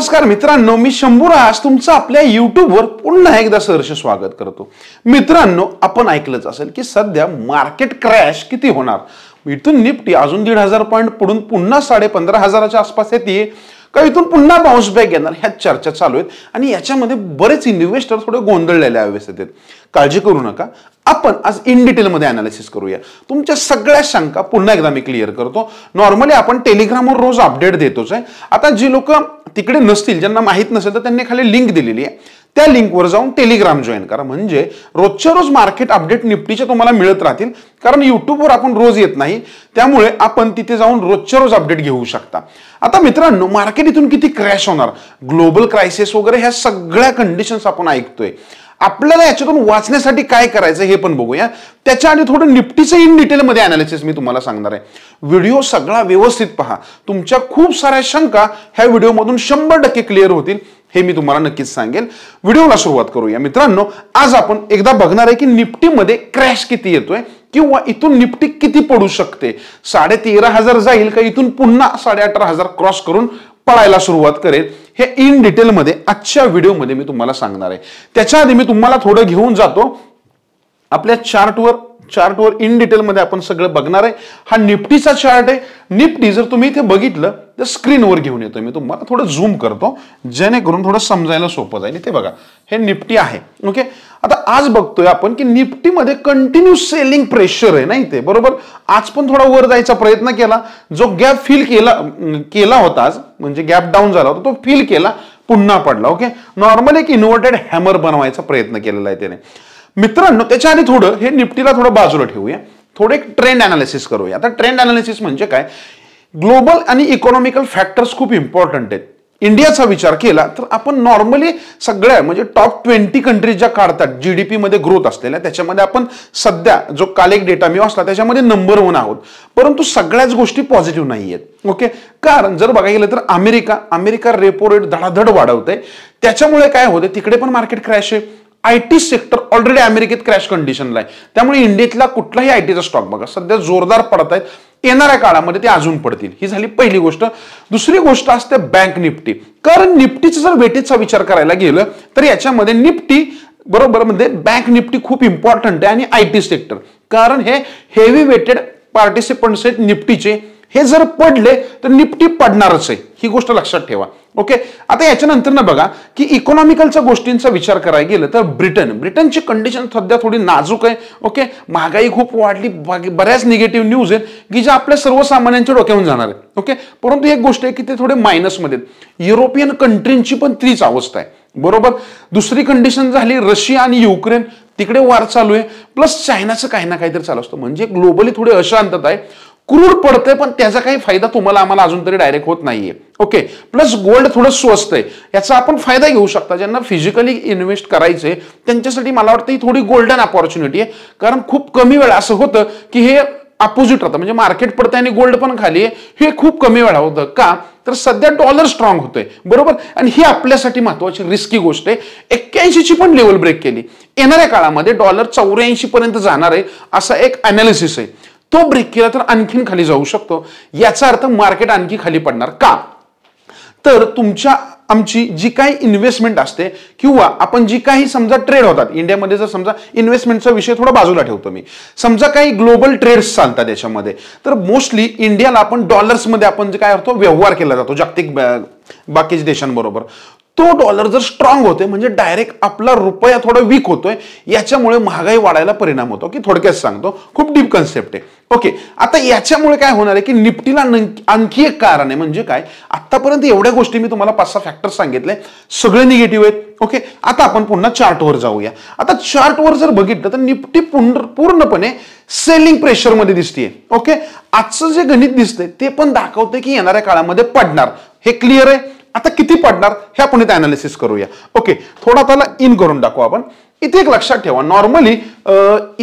नमस्कार मित्रांनो मी शंभूराज तुमचं आपल्या युट्यूबवर पुन्हा एकदा सहर्ष स्वागत करतो मित्रांनो आपण ऐकलंच असेल की सध्या मार्केट क्रॅश किती होणार इथून निफ्टी अजून दीड हजार पॉईंट पडून पुन्हा साडे पंधरा हजाराच्या आसपास येते का इथून पुन्हा बाउन्स बॅक येणार ह्या चर्चा चालू आहेत आणि याच्यामध्ये बरेच इन्व्हेस्टर थोडे गोंधळलेल्या अवस्थेत आहेत काळजी करू नका आपण आज इन डिटेलमध्ये अनालिसिस करूया तुमच्या सगळ्या शंका पुन्हा एकदा मी क्लिअर करतो नॉर्मली आपण टेलिग्रामवर रोज अपडेट देतोच आहे आता जी लोक तिकडे नसतील ज्यांना माहीत नसेल तर त्यांनी खाली लिंक दिलेली आहे त्या लिंकवर जाऊन टेलिग्राम जॉईन करा म्हणजे रोजच्या रोज मार्केट अपडेट निपटीच्या तुम्हाला मिळत राहतील कारण युट्यूबवर आपण रोज येत नाही त्यामुळे आपण तिथे जाऊन रोजच्या रोज अपडेट घेऊ शकता आता मित्रांनो मार्केट इथून किती क्रॅश होणार ग्लोबल क्रायसिस वगैरे ह्या सगळ्या कंडिशन्स आपण ऐकतोय आपल्याला याच्यातून वाचण्यासाठी काय करायचं हे पण बघूया त्याच्या आणि थोडं निपटीचं इन डिटेलमध्ये अनालिसिस मी तुम्हाला सांगणार आहे व्हिडिओ सगळा व्यवस्थित पहा तुमच्या खूप साऱ्या शंका ह्या व्हिडिओमधून शंभर टक्के क्लिअर होतील हे मी तुम्हाला नक्कीच सांगेल व्हिडिओला सुरुवात करूया मित्रांनो आज आपण एकदा बघणार आहे की निपटीमध्ये क्रॅश किती येतोय किंवा इथून निफ्टी किती पडू शकते साडे तेरा हजार जाईल का इथून पुन्हा साडे अठरा हजार क्रॉस करून पळायला सुरुवात करेल हे इन डिटेलमध्ये आजच्या व्हिडिओमध्ये मी तुम्हाला सांगणार आहे त्याच्या आधी मी तुम्हाला थोडं घेऊन जातो आपल्या चार्टवर चार्टवर इन डिटेलमध्ये आपण सगळं बघणार आहे हा निफ्टीचा चार्ट आहे निफ्टी जर तुम्ही इथे बघितलं तर स्क्रीनवर घेऊन येतो मी तुम्हाला थोडं झूम करतो जेणेकरून थोडं समजायला सोपं जाईल इथे बघा हे निफ्टी आहे ओके आता आज बघतोय आपण की निफ्टीमध्ये कंटिन्यू सेलिंग प्रेशर आहे नाही ते बरोबर आज पण थोडा वर जायचा प्रयत्न केला जो गॅप फील केला केला होता आज म्हणजे गॅप डाऊन झाला होता तो फील केला पुन्हा पडला ओके नॉर्मल एक इन्व्हर्टेड हॅमर बनवायचा प्रयत्न केलेला आहे त्याने मित्रांनो त्याच्या आधी थोडं हे निफ्टीला थोडं बाजूला ठेवूया थोडं एक ट्रेंड अनालिसिस करूया आता ट्रेंड अनालिसिस म्हणजे काय ग्लोबल आणि इकॉनॉमिकल फॅक्टर्स खूप इम्पॉर्टंट आहेत इंडियाचा विचार केला तर आपण नॉर्मली सगळ्या म्हणजे टॉप ट्वेंटी कंट्रीज ज्या काढतात जी डी पीमध्ये ग्रोथ असलेल्या त्याच्यामध्ये आपण सध्या जो काल एक डेटा मी वाचला त्याच्यामध्ये नंबर वन आहोत परंतु सगळ्याच गोष्टी पॉझिटिव्ह नाही आहेत ओके कारण जर बघायला गेलं तर अमेरिका अमेरिका रेपो रेट धडाधड वाढवते त्याच्यामुळे काय होते तिकडे पण मार्केट क्रॅश आहे आय टी सेक्टर ऑलरेडी अमेरिकेत क्रॅश कंडिशनला आहे त्यामुळे इंडियातला कुठलाही आय टीचा स्टॉक बघा सध्या जोरदार पडत आहेत येणाऱ्या काळामध्ये ते अजून पडतील ही झाली पहिली गोष्ट दुसरी गोष्ट असते बँक निफ्टी कारण निफ्टीचा जर वेटीचा विचार करायला गेलं तर याच्यामध्ये निफ्टी बरोबर म्हणजे बँक निफ्टी खूप इम्पॉर्टंट आहे आणि आय टी सेक्टर कारण हे हेवी वेटेड पार्टिसिपंट्स आहेत निफ्टीचे हे जर पडले तर निपटी पडणारच आहे ही गोष्ट लक्षात ठेवा ओके आता याच्यानंतर ना बघा की इकॉनॉमिकलच्या गोष्टींचा विचार करायला गेलं तर ब्रिटन ब्रिटनची कंडिशन सध्या थोडी नाजूक आहे ओके महागाई खूप वाढली बऱ्याच निगेटिव्ह न्यूज आहेत की ज्या आपल्या सर्वसामान्यांच्या डोक्यावरून जाणार आहे ओके परंतु एक गोष्ट आहे की ते थोडे मायनसमध्ये युरोपियन कंट्रींची पण तीच अवस्था आहे बरोबर दुसरी कंडिशन झाली रशिया आणि युक्रेन तिकडे वार चालू आहे प्लस चायनाचं काही ना काहीतरी चालू असतं म्हणजे ग्लोबली थोडी अशांतता आहे क्रूड पडतंय पण त्याचा काही फायदा तुम्हाला आम्हाला अजून तरी डायरेक्ट होत नाहीये ओके प्लस गोल्ड थोडं स्वस्त आहे याचा आपण फायदा घेऊ शकता ज्यांना फिजिकली इन्व्हेस्ट करायचंय त्यांच्यासाठी मला वाटतं ही थोडी गोल्डन अपॉर्च्युनिटी आहे कारण खूप कमी वेळा असं होतं की हे अपोजिट राहतं म्हणजे मार्केट पडतंय आणि गोल्ड पण खाली आहे हे खूप कमी वेळा होतं का तर सध्या डॉलर स्ट्रॉंग होतोय बरोबर आणि ही आपल्यासाठी महत्वाची रिस्की गोष्ट आहे एक्क्याऐंशीची पण लेवल ब्रेक केली येणाऱ्या काळामध्ये डॉलर चौऱ्याऐंशी पर्यंत जाणार आहे असा एक अनालिसिस आहे तो ब्रेक केला तर आणखीन खाली जाऊ शकतो याचा अर्थ मार्केट आणखी खाली पडणार का तर तुमच्या आमची जी काही इन्व्हेस्टमेंट असते किंवा आपण जी काही समजा ट्रेड होतात इंडियामध्ये जर समजा इन्व्हेस्टमेंटचा विषय थोडा बाजूला ठेवतो मी समजा काही ग्लोबल ट्रेड्स चालतात त्याच्यामध्ये तर मोस्टली इंडियाला आपण डॉलर्समध्ये आपण जे काय होतो व्यवहार केला जातो जागतिक बाकीच्या देशांबरोबर तो डॉलर जर स्ट्रॉंग होतोय म्हणजे डायरेक्ट आपला रुपया थोडा वीक होतोय याच्यामुळे महागाई वाढायला परिणाम होतो की थोडक्यात सांगतो खूप डीप कन्सेप्ट आहे ओके आता याच्यामुळे काय होणार आहे की निफ्टीला आणखी एक कारण आहे म्हणजे काय आतापर्यंत एवढ्या गोष्टी मी तुम्हाला पाच सहा फॅक्टर सांगितले सगळे निगेटिव्ह आहेत ओके आता आपण पुन्हा चार्टवर जाऊया आता चार्टवर जर बघितलं तर निफ्टी पूर्णपणे सेलिंग प्रेशरमध्ये दिसतीये ओके आजचं जे गणित दिसतंय ते पण दाखवतंय की येणाऱ्या काळामध्ये पडणार हे क्लिअर आहे आता किती पडणार हे आपण इथे अनालिसिस करूया ओके थोडा त्याला इन करून टाकू आपण इथे एक लक्षात ठेवा नॉर्मली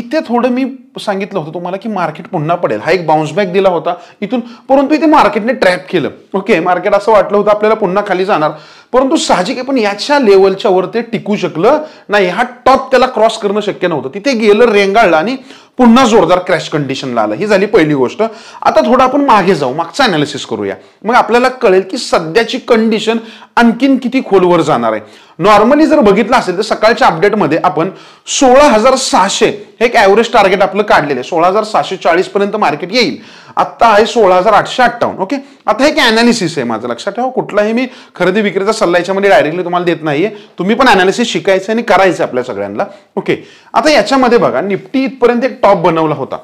इथे थोडं मी सांगितलं होतं तुम्हाला की मार्केट पुन्हा पडेल हा एक बाउन्स बॅक दिला होता इथून परंतु इथे मार्केटने ट्रॅप केलं ओके मार्केट असं वाटलं होतं आपल्याला पुन्हा खाली जाणार परंतु साहजिक आहे पण याच्या लेवलच्या वर ते टिकू शकलं नाही हा टॉप त्याला क्रॉस करणं शक्य नव्हतं तिथे गेलं रेंगाळलं आणि पुन्हा जोरदार क्रॅश कंडिशनला आलं ही झाली पहिली गोष्ट आता थोडं आपण मागे जाऊ मागचं अनालिसिस करूया मग आपल्याला कळेल की सध्याची कंडिशन आणखीन किती खोलवर जाणार आहे नॉर्मली जर बघितलं असेल तर सकाळच्या अपडेटमध्ये आपण सोळा हजार सहाशे हे एक ॲव्हरेज टार्गेट आपलं काढलेलं आहे सोळा हजार सहाशे चाळीस पर्यंत मार्केट येईल आत्ता आहे सोळा हजार आठशे अठ्ठावन्न ओके आता एक ॲनालिसिस आहे माझं लक्षात ठेवा कुठलाही मी खरेदी विक्रीचा सल्ला याच्यामध्ये डायरेक्टली तुम्हाला देत नाहीये तुम्ही पण ॲनालिसिस शिकायचं आणि करायचं आपल्या सगळ्यांना ओके आता याच्यामध्ये बघा निफ्टी इथपर्यंत एक टॉप बनवला होता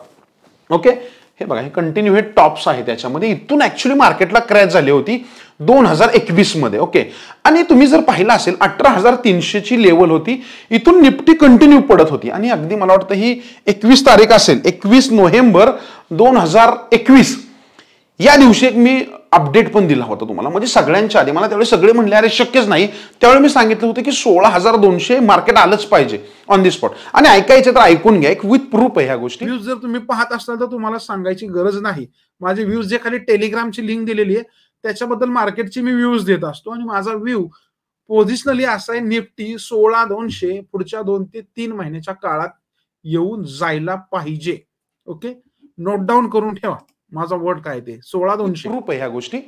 ओके हे बघा हे कंटिन्यू हे टॉप्स आहे त्याच्यामध्ये इथून ॲक्च्युली मार्केटला क्रॅश झाली होती दोन हजार एकवीसमध्ये ओके आणि तुम्ही जर पाहिलं असेल अठरा हजार तीनशेची लेवल होती इथून निफ्टी कंटिन्यू पडत होती आणि अगदी मला वाटतं ही एकवीस तारीख असेल एकवीस नोव्हेंबर दोन हजार एकवीस या दिवशी एक मी अपडेट पण दिला होता तुम्हाला म्हणजे सगळ्यांच्या आधी मला त्यावेळी सगळे म्हणले अरे शक्यच नाही त्यावेळी मी सांगितलं होतं की सोळा हजार दोनशे मार्केट आलंच पाहिजे ऑन दी स्पॉट आणि ऐकायचं तर ऐकून घ्या एक विथ प्रूफ आहे ह्या गोष्टी व्ह्यूज जर तुम्ही पाहत असाल तर तुम्हाला सांगायची गरज नाही माझे व्ह्यूज जे खाली टेलिग्रामची लिंक दिलेली आहे त्याच्याबद्दल मार्केटची मी व्ह्यूज देत असतो आणि माझा व्ह्यू पोझिशनली असा आहे निफ्टी सोळा दोनशे पुढच्या दोन ते तीन महिन्याच्या काळात येऊन जायला पाहिजे ओके नोट डाऊन करून ठेवा माझा वट काय ते सोळा दोनशे रुपये ह्या गोष्टी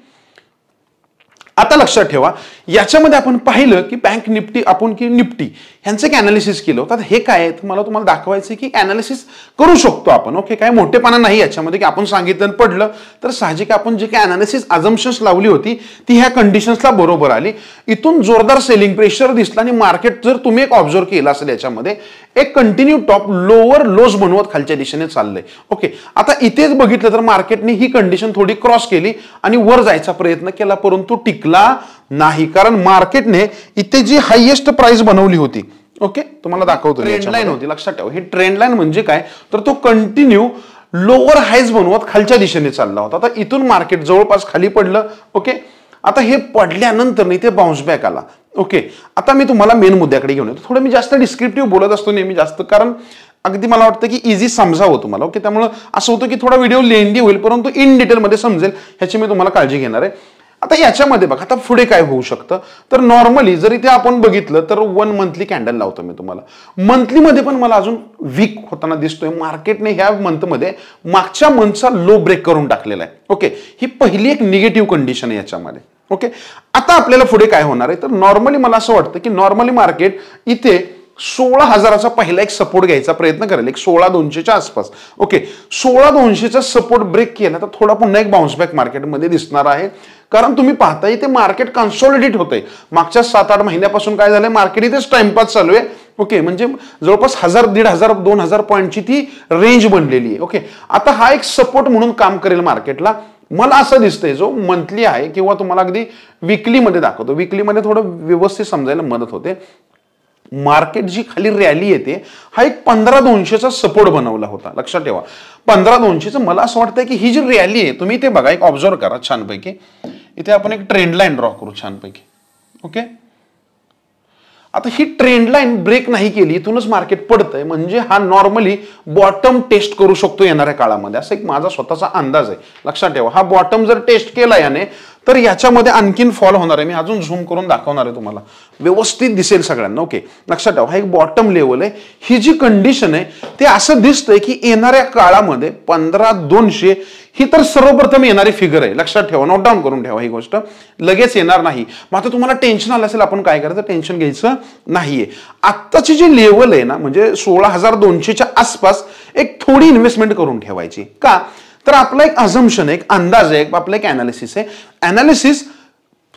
आता लक्षात ठेवा याच्यामध्ये आपण पाहिलं की बँक निफ्टी आपण की निफ्टी ह्यांचं एक अनालिसिस केलं होतं हे काय आहे तर मला तुम्हाला दाखवायचं की अनालिसिस करू शकतो आपण ओके काय मोठेपणा नाही याच्यामध्ये की आपण सांगितलं पडलं तर साहजिक आपण जे काही अनालिसिस अजम्शन्स लावली होती ती ह्या कंडिशन्सला बरोबर आली इथून जोरदार सेलिंग प्रेशर दिसला आणि मार्केट जर तुम्ही एक ऑब्झर्व केलं असेल याच्यामध्ये एक कंटिन्यू टॉप लोअर लोज बनवत खालच्या दिशेने चाललंय ओके आता इथेच बघितलं तर मार्केटने ही कंडिशन थोडी क्रॉस केली आणि वर जायचा प्रयत्न केला परंतु टिक विकला नाही कारण मार्केटने इथे जी हायेस्ट प्राइस बनवली होती ओके तुम्हाला दाखवतो ट्रेंडलाईन होती लक्षात ठेवा हे ट्रेंड म्हणजे काय तर तो कंटिन्यू लोअर हायज बनवत खालच्या दिशेने चालला होता आता इथून मार्केट जवळपास खाली पडलं ओके आता हे पडल्यानंतर इथे बाउन्स बॅक आला ओके आता मी तुम्हाला मेन मुद्द्याकडे घेऊन येतो थोडं मी जास्त डिस्क्रिप्टिव्ह बोलत असतो नेहमी जास्त कारण अगदी मला वाटतं की इझी समजावं तुम्हाला ओके त्यामुळं असं होतं की थोडा व्हिडिओ लेंदी होईल परंतु इन डिटेलमध्ये समजेल ह्याची मी तुम्हाला काळजी घेणार आहे आता याच्यामध्ये बघा आता पुढे काय होऊ शकतं तर नॉर्मली जर इथे आपण बघितलं तर वन मंथली कॅन्डल लावतो मी तुम्हाला मंथलीमध्ये पण मला अजून वीक होताना दिसतोय मार्केटने ह्या मंथमध्ये मागच्या मंथचा लो ब्रेक करून टाकलेला आहे ओके ही पहिली एक निगेटिव्ह कंडिशन आहे याच्यामध्ये ओके आता आपल्याला पुढे काय होणार आहे तर नॉर्मली मला असं वाटतं की नॉर्मली मार्केट इथे सोळा हजाराचा पहिला एक सपोर्ट घ्यायचा प्रयत्न करेल एक सोळा दोनशेच्या आसपास ओके सोळा दोनशेचा सपोर्ट ब्रेक केला तर थोडा पुन्हा एक बाउन्सबॅक मार्केटमध्ये दिसणार आहे कारण तुम्ही पाहता इथे मार्केट कन्सॉलिडेट होतंय मागच्या सात आठ महिन्यापासून काय झालंय मार्केट इथेच टाइमपास चालू आहे ओके म्हणजे जवळपास हजार दीड हजार दोन हजार पॉईंटची ती रेंज बनलेली आहे ओके आता हा एक सपोर्ट म्हणून काम करेल मार्केटला मला असं दिसतंय जो मंथली आहे किंवा तुम्हाला अगदी विकलीमध्ये दाखवतो विकलीमध्ये थोडं व्यवस्थित समजायला मदत होते मार्केट जी खाली रॅली येते हा एक पंधरा दोनशेचा सपोर्ट बनवला होता लक्षात ठेवा पंधरा दोनशेचं मला असं वाटतंय की ही जी रॅली आहे तुम्ही इथे बघा एक ऑब्झर्व करा छानपैकी इथे आपण एक ट्रेंड लाईन ड्रॉ करू छानपैकी ओके आता ही ट्रेंड लाईन ब्रेक नाही केली इथूनच मार्केट पडतंय म्हणजे हा नॉर्मली बॉटम टेस्ट करू शकतो येणाऱ्या काळामध्ये असा एक माझा स्वतःचा अंदाज आहे लक्षात ठेवा हा बॉटम जर टेस्ट केला याने तर याच्यामध्ये आणखीन फॉल होणार आहे मी अजून झूम करून दाखवणार आहे तुम्हाला व्यवस्थित दिसेल सगळ्यांना ओके लक्षात ठेवा हा एक बॉटम लेवल आहे ही जी कंडिशन आहे ते असं दिसतंय की येणाऱ्या काळामध्ये पंधरा दोनशे ही तर सर्वप्रथम येणारी फिगर आहे लक्षात ठेवा नोट डाऊन करून ठेवा ही गोष्ट लगेच येणार नाही मग आता तुम्हाला टेन्शन आलं असेल आपण काय करायचं टेन्शन घ्यायचं नाहीये आत्ताची जी लेवल आहे ना म्हणजे सोळा हजार दोनशेच्या आसपास एक थोडी इन्व्हेस्टमेंट करून ठेवायची का तर आपला एक आहे एक अंदाज आहे आपलं एक अनालिसिस आहे अनालिसिस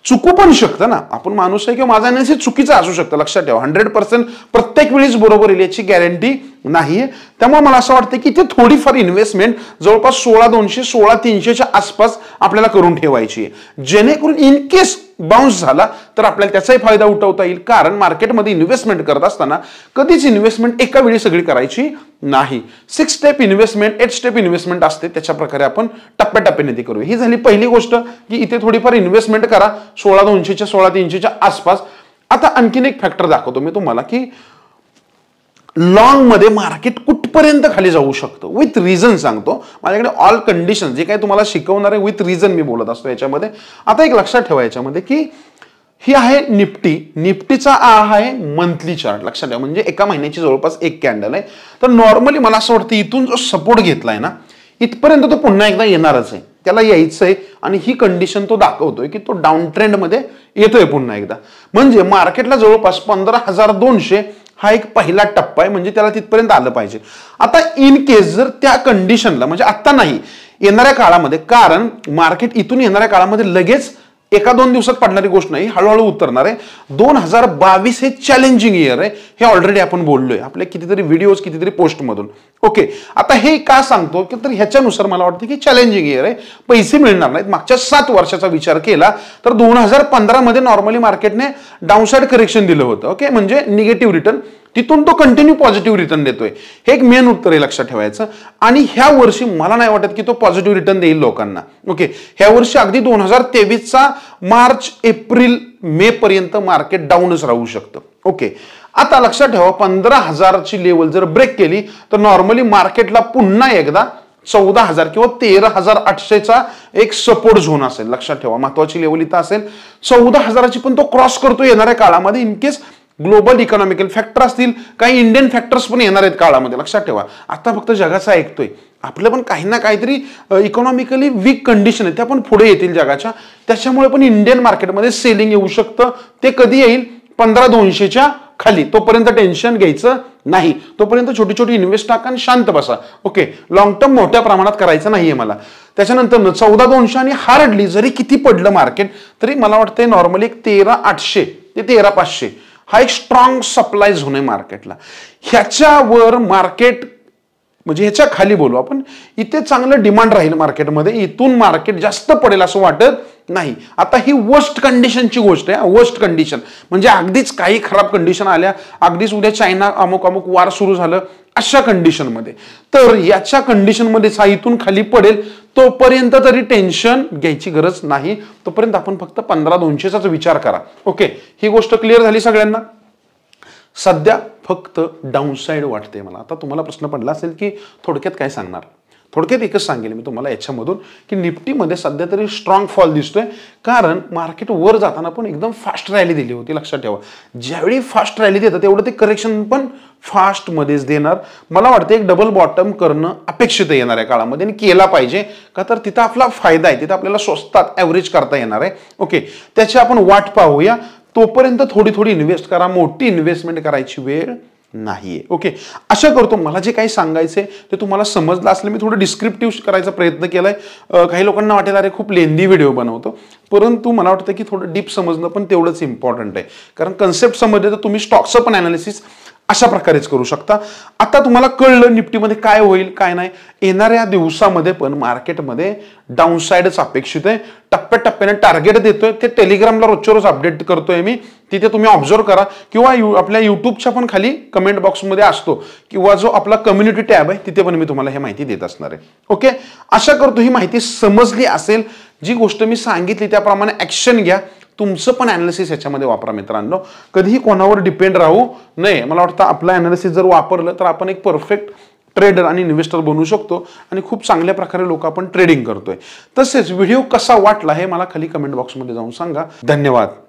चुकू पण शकतं ना आपण माणूस आहे किंवा माझा अनालिसिस चुकीचा असू शकतं लक्षात ठेवा हंड्रेड पर्सेंट प्रत्येक वेळीच बरोबर येईल याची गॅरंटी नाही आहे त्यामुळे मला असं वाटतं की ते थोडीफार इन्व्हेस्टमेंट जवळपास सोळा दोनशे सोळा तीनशेच्या आसपास आपल्याला करून ठेवायची आहे जेणेकरून इन केस बाउन्स झाला तर आपल्याला त्याचाही फायदा उठवता येईल कारण मार्केटमध्ये इन्व्हेस्टमेंट करत असताना कधीच इन्व्हेस्टमेंट एका वेळी सगळी करायची नाही six step investment eight step investment असते त्याच्या प्रकारे आपण टप्प्याटप्प्याने ती करू ही झाली पहिली गोष्ट की इथे थोडीफार इन्व्हेस्टमेंट करा सोळा दोनशेच्या सोळा तीनशेच्या आसपास आता आणखीन एक फॅक्टर दाखवतो मी तुम्हाला की लॉंगमध्ये मार्केट कुठपर्यंत खाली जाऊ शकतो विथ रिझन सांगतो माझ्याकडे ऑल कंडिशन जे काही तुम्हाला शिकवणार आहे विथ रिझन मी बोलत असतो याच्यामध्ये आता एक लक्षात ठेवा याच्यामध्ये की ही आहे निफ्टी निफ्टीचा आहे मंथली चार्ट लक्षात ठेवा म्हणजे एका महिन्याची जवळपास एक कॅन्डल आहे तर नॉर्मली मला असं वाटतं इथून जो सपोर्ट घेतलाय ना इथपर्यंत तो पुन्हा एकदा येणारच आहे त्याला यायचं आहे आणि ही कंडिशन तो दाखवतोय की तो डाऊन ट्रेंडमध्ये येतोय पुन्हा एकदा म्हणजे मार्केटला जवळपास पंधरा हजार दोनशे हा एक पहिला टप्पा आहे म्हणजे त्याला तिथपर्यंत आलं पाहिजे आता इन केस जर त्या कंडिशनला म्हणजे आत्ता नाही येणाऱ्या काळामध्ये कारण मार्केट इथून येणाऱ्या काळामध्ये लगेच एका दोन दिवसात पडणारी गोष्ट नाही हळूहळू उतरणार आहे दोन हजार बावीस हे चॅलेंजिंग इयर आहे हे ऑलरेडी आपण बोललोय आपल्या कितीतरी व्हिडिओ कितीतरी पोस्टमधून ओके आता हे का सांगतो की तर ह्याच्यानुसार मला वाटतं की चॅलेंजिंग इयर आहे पैसे मिळणार नाहीत मागच्या सात वर्षाचा विचार केला तर दोन हजार पंधरामध्ये नॉर्मली मार्केटने डाऊनसाईड करेक्शन दिलं होतं ओके म्हणजे निगेटिव्ह रिटर्न तिथून तो कंटिन्यू पॉझिटिव्ह रिटर्न देतोय हे एक मेन उत्तर आहे लक्षात ठेवायचं आणि ह्या वर्षी मला नाही वाटत की तो पॉझिटिव्ह रिटर्न देईल लोकांना ओके ह्या वर्षी अगदी दोन हजार तेवीसचा मार्च एप्रिल मे पर्यंत मार्केट डाऊनच राहू शकतं ओके आता लक्षात ठेवा पंधरा हजारची लेवल जर ब्रेक केली तर नॉर्मली मार्केटला पुन्हा एकदा चौदा हजार किंवा तेरा हजार आठशेचा एक सपोर्ट झोन असेल लक्षात ठेवा महत्वाची लेवल इथं असेल चौदा हजाराची पण तो क्रॉस करतो येणाऱ्या काळामध्ये केस ग्लोबल इकॉनॉमिकल फॅक्टर असतील काही इंडियन फॅक्टर्स पण येणार आहेत काळामध्ये लक्षात ठेवा आता फक्त जगाचा ऐकतोय आपलं पण काही ना काहीतरी इकॉनॉमिकली वीक कंडिशन आहे त्या पण पुढे येतील जगाच्या त्याच्यामुळे पण इंडियन मार्केटमध्ये सेलिंग येऊ शकतं ते कधी येईल पंधरा दोनशेच्या खाली तोपर्यंत टेन्शन घ्यायचं नाही तोपर्यंत छोटी छोटी इन्व्हेस्ट टाका आणि शांत बसा ओके लॉंग टर्म मोठ्या प्रमाणात करायचं नाहीये मला त्याच्यानंतर चौदा दोनशे आणि हार्डली जरी किती पडलं मार्केट तरी मला वाटतं नॉर्मली एक तेरा आठशे ते तेरा पाचशे हा एक स्ट्रॉंग सप्लाय झोन आहे मार्केटला ह्याच्यावर मार्केट म्हणजे ह्याच्या खाली बोलू आपण इथे चांगलं डिमांड राहील मार्केटमध्ये इथून मार्केट जास्त पडेल असं वाटत नाही आता ही वर्स्ट कंडिशनची गोष्ट आहे वर्स्ट कंडिशन म्हणजे अगदीच काही खराब कंडिशन आल्या अगदीच उद्या चायना अमुक अमुक वार सुरू झालं अशा कंडिशनमध्ये तर याच्या कंडिशनमध्ये साहित्यून खाली पडेल तोपर्यंत तरी टेन्शन घ्यायची गरज नाही तोपर्यंत आपण फक्त पंधरा दोनशेचाच विचार करा ओके ही गोष्ट क्लिअर झाली सगळ्यांना सध्या फक्त डाऊन साईड वाटते मला आता तुम्हाला प्रश्न पडला असेल की थोडक्यात काय सांगणार थोडक्यात एकच सांगेल मी तुम्हाला याच्यामधून की निफ्टीमध्ये सध्या तरी स्ट्रॉंग फॉल दिसतोय कारण मार्केट वर जाताना पण एकदम फास्ट रॅली दिली होती लक्षात ठेवा ज्यावेळी फास्ट रॅली देतात तेवढं ते करेक्शन पण फास्टमध्येच देणार मला वाटतं एक डबल बॉटम करणं अपेक्षित येणार आहे काळामध्ये आणि केला पाहिजे का तर तिथं आपला फायदा आहे तिथं आपल्याला स्वस्तात ॲव्हरेज करता येणार आहे ओके त्याची आपण वाट पाहूया तोपर्यंत थोडी थोडी इन्व्हेस्ट करा मोठी इन्व्हेस्टमेंट करायची वेळ नाहीये ओके अशा करतो मला जे काही सांगायचे ते तुम्हाला समजलं असलं मी थोडं डिस्क्रिप्टिव्ह करायचा प्रयत्न केलाय काही लोकांना वाटेल अरे खूप लेंदी व्हिडिओ बनवतो परंतु मला वाटतं की थोडं डीप समजणं पण तेवढंच इम्पॉर्टंट आहे कारण कन्सेप्ट समजले तर तुम्ही स्टॉक्सचं पण ॲनालिसिस अशा प्रकारेच करू शकता आता तुम्हाला कळलं निफ्टीमध्ये काय होईल काय नाही येणाऱ्या दिवसामध्ये पण मार्केटमध्ये डाऊनसाईडच अपेक्षित आहे टप्प्याटप्प्याने टार्गेट देतोय ते टेलिग्रामला रोजच्या रोज अपडेट करतोय मी तिथे तुम्ही ऑब्झर्व करा किंवा यू आपल्या युट्यूबच्या पण खाली कमेंट बॉक्समध्ये असतो किंवा जो आपला कम्युनिटी टॅब आहे तिथे पण मी तुम्हाला हे माहिती देत असणार आहे ओके आशा करतो ही माहिती समजली असेल जी गोष्ट मी सांगितली त्याप्रमाणे ॲक्शन घ्या तुमचं पण अनालिसिस याच्यामध्ये वापरा मित्रांनो कधीही कोणावर डिपेंड राहू नये मला वाटतं आपलं अनालिसिस जर वापरलं तर आपण एक परफेक्ट ट्रेडर आणि इन्व्हेस्टर बनू शकतो आणि खूप चांगल्या प्रकारे लोक आपण ट्रेडिंग करतोय तसेच व्हिडिओ कसा वाटला हे मला खाली कमेंट बॉक्समध्ये जाऊन सांगा धन्यवाद